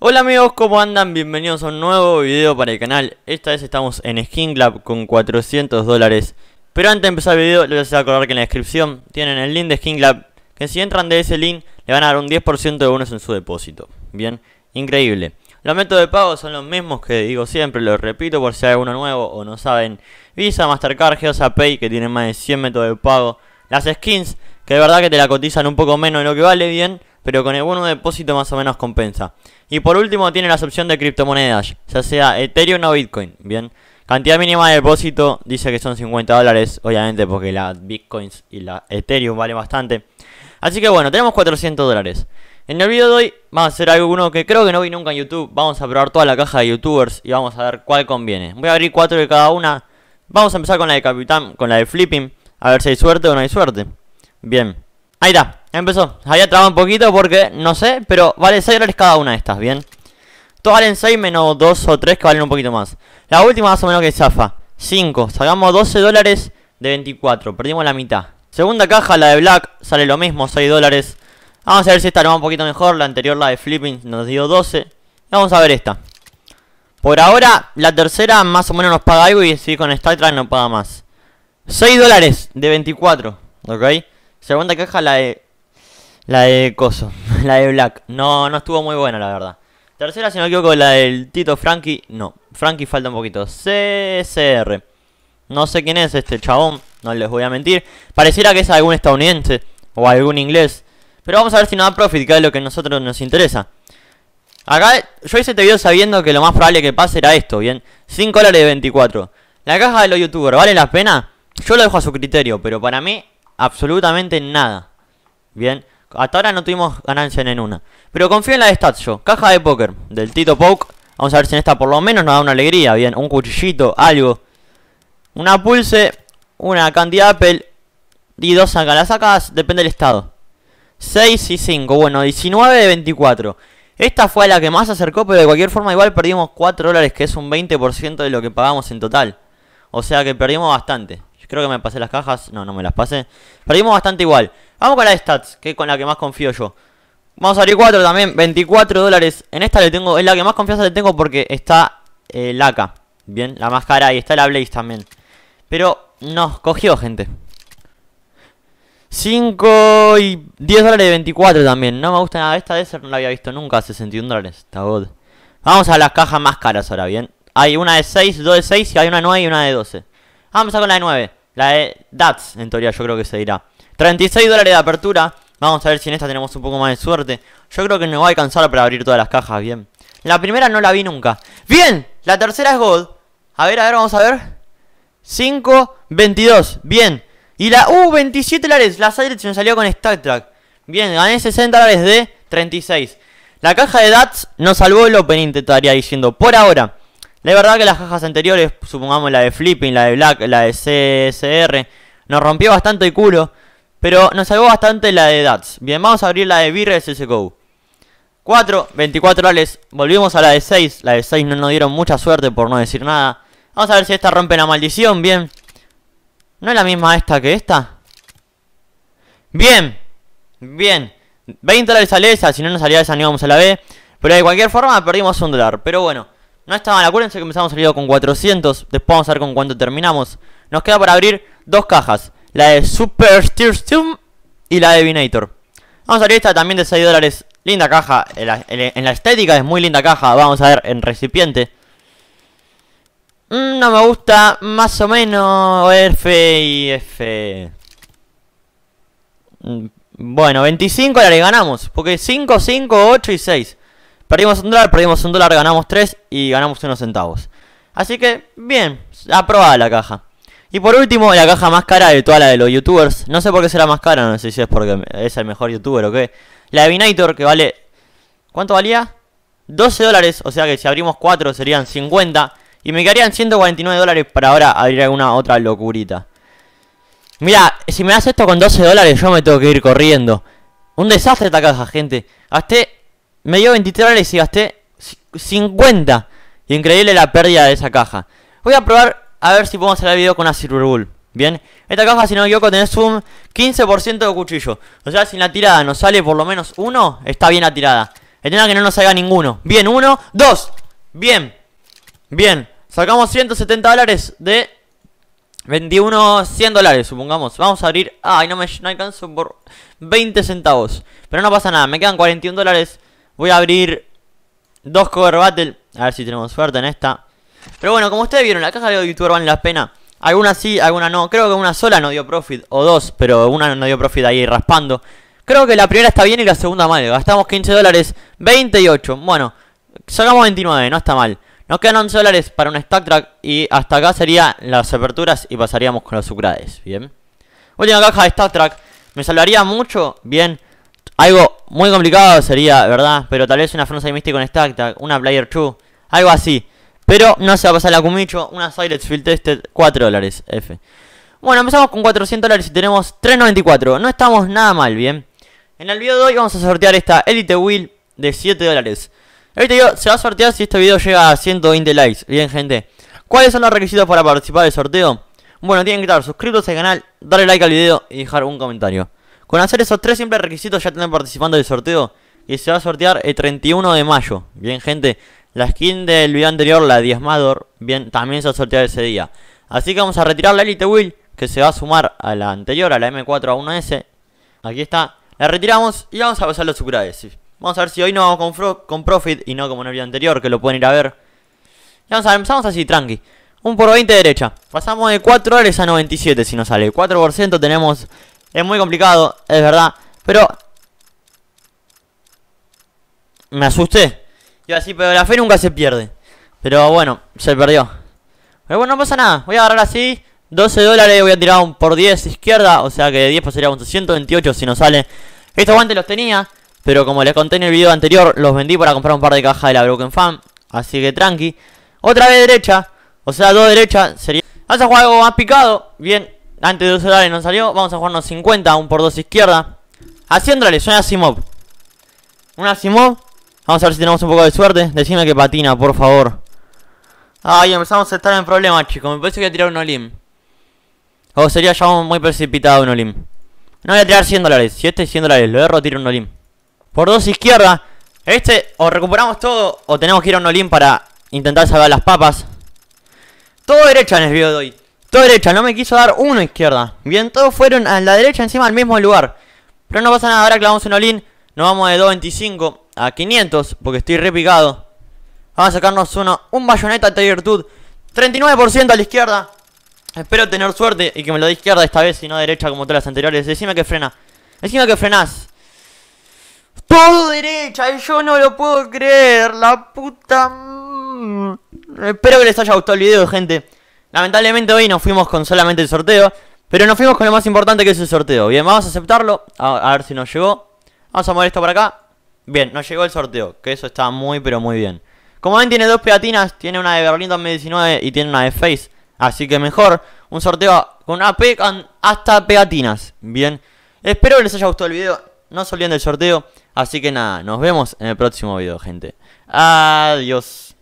Hola amigos, ¿cómo andan? Bienvenidos a un nuevo video para el canal. Esta vez estamos en Skin con 400 dólares. Pero antes de empezar el video, les voy a acordar que en la descripción tienen el link de Skin Que si entran de ese link, le van a dar un 10% de bonos en su depósito. Bien, increíble. Los métodos de pago son los mismos que digo siempre, lo repito por si hay alguno nuevo o no saben. Visa, Mastercard, Geosa Pay, que tienen más de 100 métodos de pago. Las skins que es verdad que te la cotizan un poco menos de lo que vale bien, pero con el bono depósito más o menos compensa. Y por último tiene la opción de criptomonedas, ya sea Ethereum o Bitcoin, bien. Cantidad mínima de depósito dice que son 50 dólares, obviamente porque las Bitcoins y la Ethereum vale bastante. Así que bueno, tenemos 400 dólares. En el video de hoy vamos a hacer alguno que creo que no vi nunca en YouTube. Vamos a probar toda la caja de youtubers y vamos a ver cuál conviene. Voy a abrir cuatro de cada una. Vamos a empezar con la de Capitán, con la de Flipping. A ver si hay suerte o no hay suerte. Bien. Ahí está, empezó. Había trabado un poquito porque, no sé, pero vale 6 dólares cada una de estas, ¿bien? Todas valen 6 menos 2 o 3 que valen un poquito más. La última más o menos que zafa. 5. Sacamos 12 dólares de 24. Perdimos la mitad. Segunda caja, la de Black, sale lo mismo, 6 dólares. Vamos a ver si esta nos va un poquito mejor. La anterior, la de Flipping, nos dio 12. Vamos a ver esta. Por ahora, la tercera más o menos nos paga algo y si con Star Trek no paga más. 6 dólares de 24, ¿ok? Segunda caja la de... La de Coso, la de Black. No, no estuvo muy buena, la verdad. Tercera, si no me equivoco, la del Tito Frankie. No, Frankie falta un poquito. CSR. No sé quién es este chabón, no les voy a mentir. Pareciera que es algún estadounidense o algún inglés. Pero vamos a ver si nos da profit, que es lo que a nosotros nos interesa. Acá, yo hice este video sabiendo que lo más probable que pase era esto, ¿bien? 5 dólares 24. La caja de los youtubers, ¿vale la pena? Yo lo dejo a su criterio, pero para mí absolutamente nada. Bien, hasta ahora no tuvimos ganancia en una. Pero confío en la de Stats yo. Caja de póker del Tito Poke. Vamos a ver si en esta por lo menos nos da una alegría. Bien, un cuchillito, algo. Una pulse, una cantidad de Apple y dos sacas. Las sacas depende del estado. 6 y 5. Bueno, 19 de 24. Esta fue la que más acercó, pero de cualquier forma igual perdimos 4 dólares, que es un 20% de lo que pagamos en total. O sea que perdimos bastante. Creo que me pasé las cajas. No, no me las pasé. Perdimos bastante igual. Vamos con la de stats, que es con la que más confío yo. Vamos a abrir 4 también, 24 dólares. En esta le tengo, es la que más confianza le tengo porque está eh, la AK. Bien, la más cara y está la Blaze también. Pero no, cogió, gente. 5 y 10 dólares de 24 también. No me gusta nada. Esta de ser no la había visto nunca, 61 dólares. Está god. Vamos a las cajas más caras ahora, bien. Hay una de 6, dos de 6 y hay una no 9 y una de 12. Vamos a con la de 9. La de DATS, en teoría, yo creo que se dirá. 36 dólares de apertura. Vamos a ver si en esta tenemos un poco más de suerte. Yo creo que no va a alcanzar para abrir todas las cajas, bien. La primera no la vi nunca. ¡Bien! La tercera es Gold. A ver, a ver, vamos a ver. 5, 22. Bien. Y la... ¡Uh! 27 dólares. La se me salió con Stack Track. Bien, gané 60 dólares de 36. La caja de DATS nos salvó el opening, te estaría diciendo. Por ahora. La verdad que las cajas anteriores, supongamos la de Flipping, la de Black, la de CSR, nos rompió bastante el culo. Pero nos salvó bastante la de DATS. Bien, vamos a abrir la de Virre SSGO. 4, 24 dólares. Volvimos a la de 6. La de 6 no nos dieron mucha suerte por no decir nada. Vamos a ver si esta rompe la maldición. Bien. ¿No es la misma esta que esta? Bien. Bien. 20 dólares sale esa. Si no nos salía esa, no vamos a la B. Pero de cualquier forma perdimos un dólar. Pero bueno. No está mal, acuérdense que empezamos el video con 400. Después vamos a ver con cuánto terminamos. Nos queda para abrir dos cajas. La de Super Tomb y la de Vinator. Vamos a abrir esta también de 6 dólares. Linda caja. En la, estética es muy linda caja. Vamos a ver en recipiente. Mm, no me gusta. Más o menos. F y F. Mm, bueno, 25 la le ganamos. Porque 5, 5, 8 y 6. Perdimos un dólar, perdimos un dólar, ganamos tres y ganamos unos centavos. Así que, bien, aprobada la caja. Y por último, la caja más cara de toda la de los youtubers. No sé por qué será más cara, no sé si es porque es el mejor youtuber o qué. La de Vinator, que vale... ¿Cuánto valía? 12 dólares, o sea que si abrimos 4 serían 50. Y me quedarían 149 dólares para ahora abrir alguna otra locurita. Mira, si me das esto con 12 dólares yo me tengo que ir corriendo. Un desastre esta caja, gente. Gasté me dio 23 dólares y gasté 50. Y increíble la pérdida de esa caja. Voy a probar a ver si podemos hacer el video con una Silver Bull. Bien, esta caja si no me equivoco tenés un 15% de cuchillo. O sea, si la tirada nos sale por lo menos uno, está bien la tirada. El que no nos salga ninguno. Bien, uno, dos. Bien, bien. Sacamos 170 dólares de 21, 100 dólares, supongamos. Vamos a abrir. Ay, no me no alcanzo por 20 centavos. Pero no pasa nada, me quedan 41 dólares. Voy a abrir dos cover battle. A ver si tenemos suerte en esta. Pero bueno, como ustedes vieron, la caja de youtuber vale la pena. Algunas sí, ¿Alguna no. Creo que una sola no dio profit. O dos, pero una no dio profit ahí raspando. Creo que la primera está bien y la segunda mal. Gastamos 15 dólares, 28. Bueno, sacamos 29, no está mal. Nos quedan 11 dólares para un stack track. Y hasta acá serían las aperturas y pasaríamos con los upgrades. Bien. Última caja de stack track. Me salvaría mucho. Bien. Algo muy complicado sería, ¿verdad? Pero tal vez una Frontside Mystic con Stack una Player 2, algo así. Pero no se va a pasar la Kumicho, una Silent Field Tested, 4 dólares, F. Bueno, empezamos con 400 dólares y tenemos 3.94. No estamos nada mal, bien. En el video de hoy vamos a sortear esta Elite Wheel de 7 dólares. Elite este Wheel se va a sortear si este video llega a 120 likes. Bien, gente. ¿Cuáles son los requisitos para participar del sorteo? Bueno, tienen que estar suscritos al canal, darle like al video y dejar un comentario. Con hacer esos tres simples requisitos ya tendrán participando del sorteo. Y se va a sortear el 31 de mayo. Bien, gente. La skin del video anterior, la Diezmador, bien, también se va a sortear ese día. Así que vamos a retirar la Elite Will, que se va a sumar a la anterior, a la M4A1S. Aquí está. La retiramos y vamos a pasar los Sucrades. Vamos a ver si hoy no vamos con, con Profit y no como en el video anterior, que lo pueden ir a ver. Y vamos a empezamos así, tranqui. un por 20 derecha. Pasamos de 4 dólares a 97 si nos sale. 4% tenemos es muy complicado, es verdad. Pero... Me asusté. Yo así, pero la fe nunca se pierde. Pero bueno, se perdió. Pero bueno, no pasa nada. Voy a agarrar así. 12 dólares, voy a tirar un por 10 izquierda. O sea que de 10 pasaría un 128 si no sale. Estos guantes los tenía. Pero como les conté en el video anterior, los vendí para comprar un par de cajas de la Broken Fan. Así que tranqui. Otra vez derecha. O sea, dos derechas sería... Vamos a algo más picado. Bien, antes de dólares no salió. Vamos a jugarnos 50, un por 2 izquierda. Haciéndole, soy Asimov. Una Asimov. Vamos a ver si tenemos un poco de suerte. Decime que patina, por favor. Ay, empezamos a estar en problemas, chicos. Me parece que voy a tirar un Olim. O sería ya muy precipitado un Olim. No voy a tirar 100 dólares. Si este es 100 dólares, lo erro, tiro un Olim. Por 2 izquierda. Este, o recuperamos todo, o tenemos que ir a un Olim para intentar salvar las papas. Todo derecha en el video de hoy. Todo derecha, no me quiso dar uno izquierda. Bien, todos fueron a la derecha encima al mismo lugar. Pero no pasa nada, ahora clavamos un olín. Nos vamos de 2.25 a 500 porque estoy repicado. Vamos a sacarnos uno, un bayoneta de virtud. 39% a la izquierda. Espero tener suerte y que me lo dé izquierda esta vez y no derecha como todas las anteriores. Decime que frena. Decime que frenás. Todo derecha y yo no lo puedo creer. La puta... Espero que les haya gustado el video, gente. Lamentablemente hoy nos fuimos con solamente el sorteo. Pero nos fuimos con lo más importante que es el sorteo. Bien, vamos a aceptarlo. A, ver si nos llegó. Vamos a mover esto para acá. Bien, nos llegó el sorteo. Que eso está muy, pero muy bien. Como ven, tiene dos pegatinas. Tiene una de Berlín 2019 y tiene una de Face. Así que mejor un sorteo con AP hasta pegatinas. Bien. Espero que les haya gustado el video. No se olviden del sorteo. Así que nada, nos vemos en el próximo video, gente. Adiós.